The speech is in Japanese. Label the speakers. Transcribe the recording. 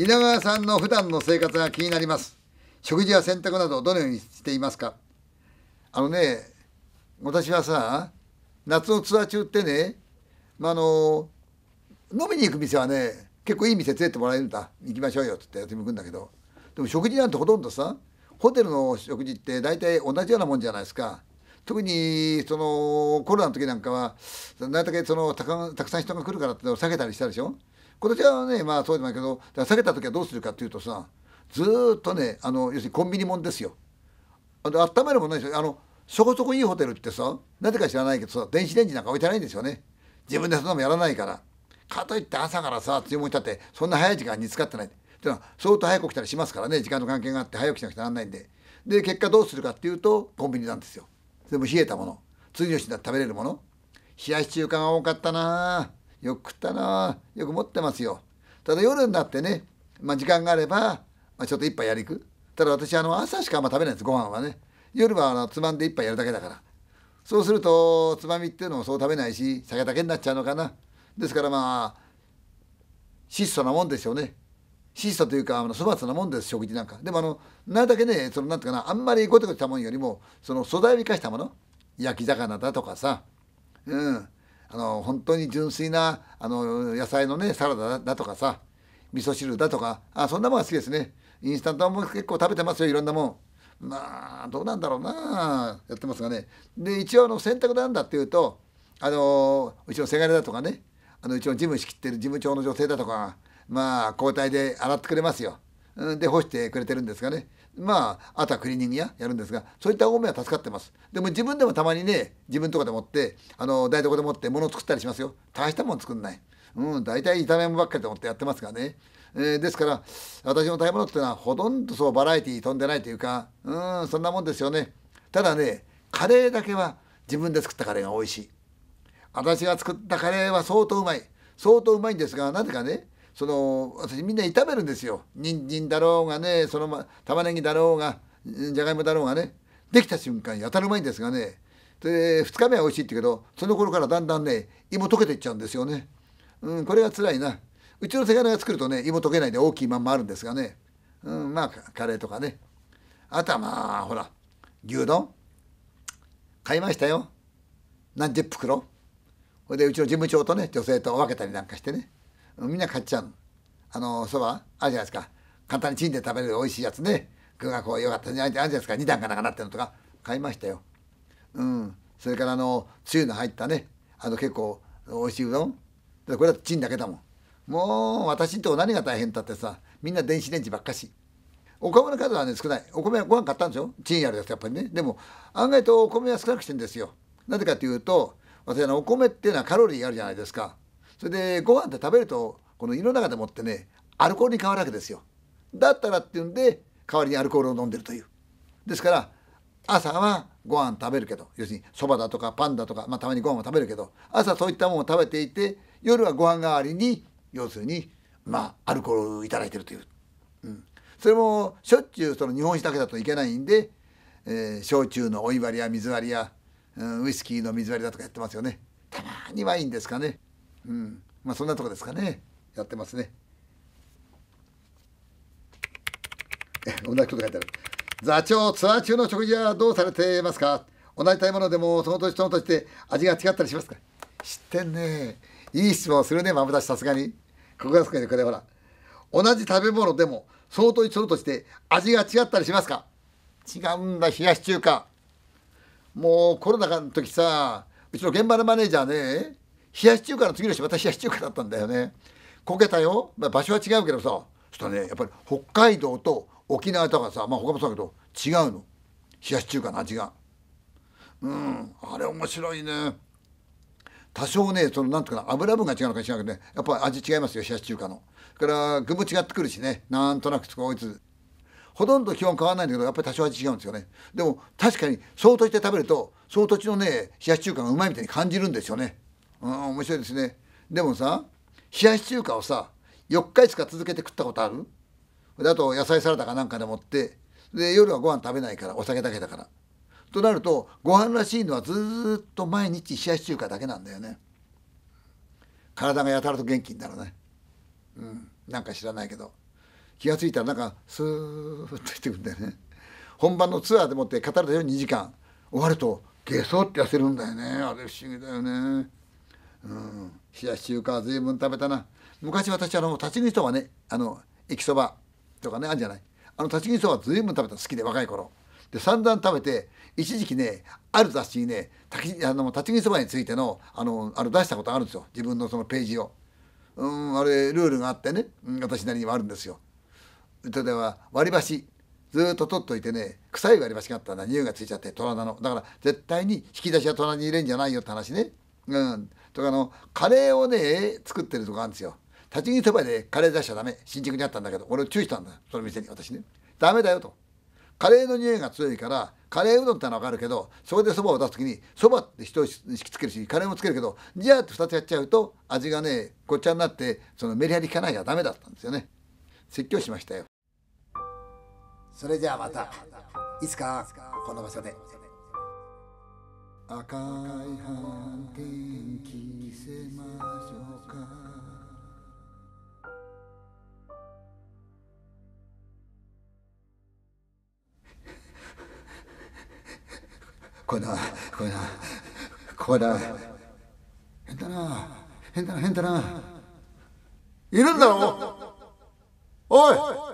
Speaker 1: 稲川さんの普段の生活が気になります食事や洗濯などどのようにしていますかあのね私はさ夏のツアー中ってね、まあの飲みに行く店はね結構いい店連れてもらえるんだ行きましょうよっつってやってみくんだけどでも食事なんてほとんどさホテルの食事って大体同じようなもんじゃないですか特にそのコロナの時なんかはなるだけそのたくさん人が来るからってのを避けたりしたでしょ今年はねまあそうでもないけど下げた時はどうするかっていうとさずっとねあの要するにコンビニもんですよ。あっ温めるもんないですよ。あのそこそこいいホテルってさなぜか知らないけどさ電子レンジなんか置いてないんですよね。自分でそんなもやらないから。かといって朝からさ注文もんたってそんな早い時間に使ってない。っていうのは相当早く起きたりしますからね時間の関係があって早起きしなくちゃならないんで。で結果どうするかっていうとコンビニなんですよ。全も冷えたもの次の日に食べれるもの冷やし中華が多かったなあ。よく食ったなよく持ってますよただ夜になってね、まあ、時間があれば、まあ、ちょっと一杯やりくただ私あの朝しかあんま食べないんですご飯はね夜はあのつまんで一杯やるだけだからそうするとつまみっていうのもそう食べないし酒だけになっちゃうのかなですからまあ質素なもんですよね質素というかあの粗末なもんです食事なんかでもあのなるだけねそのなんていうかなあんまりごてごてしたもんよりもその素材を生かしたもの焼き魚だとかさうんあの本当に純粋なあの野菜のねサラダだとかさ味噌汁だとかあそんなもんが好きですねインスタントも結構食べてますよいろんなもんまあどうなんだろうなやってますがねで一応の洗濯なんだっていうとあのうちのせがれだとかねあのうちの事務仕切ってる事務長の女性だとかまあ交代で洗ってくれますよで干してくれてるんですがねまあ、あとはクリーニングややるんですが、そういった方面は助かってます。でも自分でもたまにね、自分とかでもって、あの、台所でもって物を作ったりしますよ。大したもん作んない。うん、大体炒め物ばっかりと思ってやってますがね。えー、ですから、私の食べ物っていうのはほとんどそうバラエティー飛んでないというか、うん、そんなもんですよね。ただね、カレーだけは自分で作ったカレーが美味しい。私が作ったカレーは相当うまい。相当うまいんですが、なぜかね、その私みんな炒めるんですよ人参だろうがねその、ま、玉ねぎだろうがじゃがいもだろうがねできた瞬間やたらうまいんですがねで2日目は美味しいって言うけどその頃からだんだんね芋溶けていっちゃうんですよね、うん、これが辛いなうちのせがれが作るとね芋溶けないで大きいまんまあるんですがね、うん、まあカレーとかねあとはまあほら牛丼買いましたよ何十袋ほいでうちの事務長とね女性と分けたりなんかしてねみんな買っちゃうあのそばあるじゃないですか簡単にチンで食べる美味しいやつね具がこう良かったねあるじゃないですか2段かなかなってのとか買いましたようんそれからあのつゆの入ったねあの結構美味しいうどんこれだとチンだけだもんもう私んとこ何が大変だってさみんな電子レンジばっかしお米の数はね少ないお米ご飯買ったんですよチンやるやつやっぱりねでも案外とお米は少なくしてんですよなぜかというと私あのお米っていうのはカロリーあるじゃないですかそれでご飯って食べるとこの胃の中でもってねアルコールに変わるわけですよだったらっていうんで代わりにアルコールを飲んでるというですから朝はご飯食べるけど要するにそばだとかパンだとか、まあ、たまにご飯も食べるけど朝そういったものを食べていて夜はご飯代わりに要するにまあアルコールを頂いてるという、うん、それもしょっちゅうその日本酒だけだといけないんで、えー、焼酎のお湯割りや水割りや、うん、ウイスキーの水割りだとかやってますよねたまにはいいんですかねうん、まあそんなとこですかねやってますね同じこと書いてある座長ツアー中の食事はどうされてますか同じ食べ物でもその年その年で味が違ったりしますか知ってんねいい質問するねまぶだしさすがにここがすかにこれほら同じ食べ物でも相当一そのしで味が違ったりしますか違うんだ冷やし中華もうコロナの時さうちの現場のマネージャーね冷やし中華の次の日また冷やし中華だったんだよねこけたよ、まあ、場所は違うけどさそしたらねやっぱり北海道と沖縄とかさまあ他もそうだけど違うの冷やし中華の味がうんあれ面白いね多少ねそのなんてうかな油分が違うのか違うけどねやっぱ味違いますよ冷やし中華のそれから具も違ってくるしねなんとなくこいつほとんど基本変わらないんだけどやっぱり多少味違うんですよねでも確かにそうとして食べるとその土地のね冷やし中華がうまいみたいに感じるんですよねうん面白いですねでもさ冷やし中華をさ4日5日続けて食ったことあるあと野菜サラダかなんかでもってで夜はご飯食べないからお酒だけだからとなるとご飯らしいのはずっと毎日冷やし中華だけなんだよね体がやたらと元気になるねうんなんか知らないけど気が付いたらなんかスーッとしてくんだよね本番のツアーでもって語るのよ2時間終わるとゲソって痩せるんだよねあれ不思議だよねうん冷やし中華は随分食べたな昔私あの立ち食いそばねあの駅そばとかねあるんじゃないあの立ち食いそば随分食べた好きで若い頃で散々食べて一時期ねある雑誌にねあの立ち食いそばについてのあのあれ出したことあるんですよ自分のそのページを。うんあれルールがあってね、うん、私なりにはあるんですよ。例えば割り箸ずっと取っといてね臭い割り箸があったら匂いがついちゃって虎なのだから絶対に引き出しは虎に入れんじゃないよって話ね。うん、とかのカレーをね作ってるとこあるんですよ立ち食いそばでカレー出しちゃダメ新宿にあったんだけど俺を注意したんだその店に私ねダメだよとカレーの匂いが強いからカレーうどんってのは分かるけどそこでそばを出す時にそばって人を引きつけるしカレーもつけるけどじゃあって2つやっちゃうと味がねごっちゃになってそのメリハリ効かないじゃダメだったんですよね説教しましたよそれじゃあまたいつかこの場所で。赤い斑点着せましょうかこれだこれだこれだ変だな変だな変だな。いるんだろおい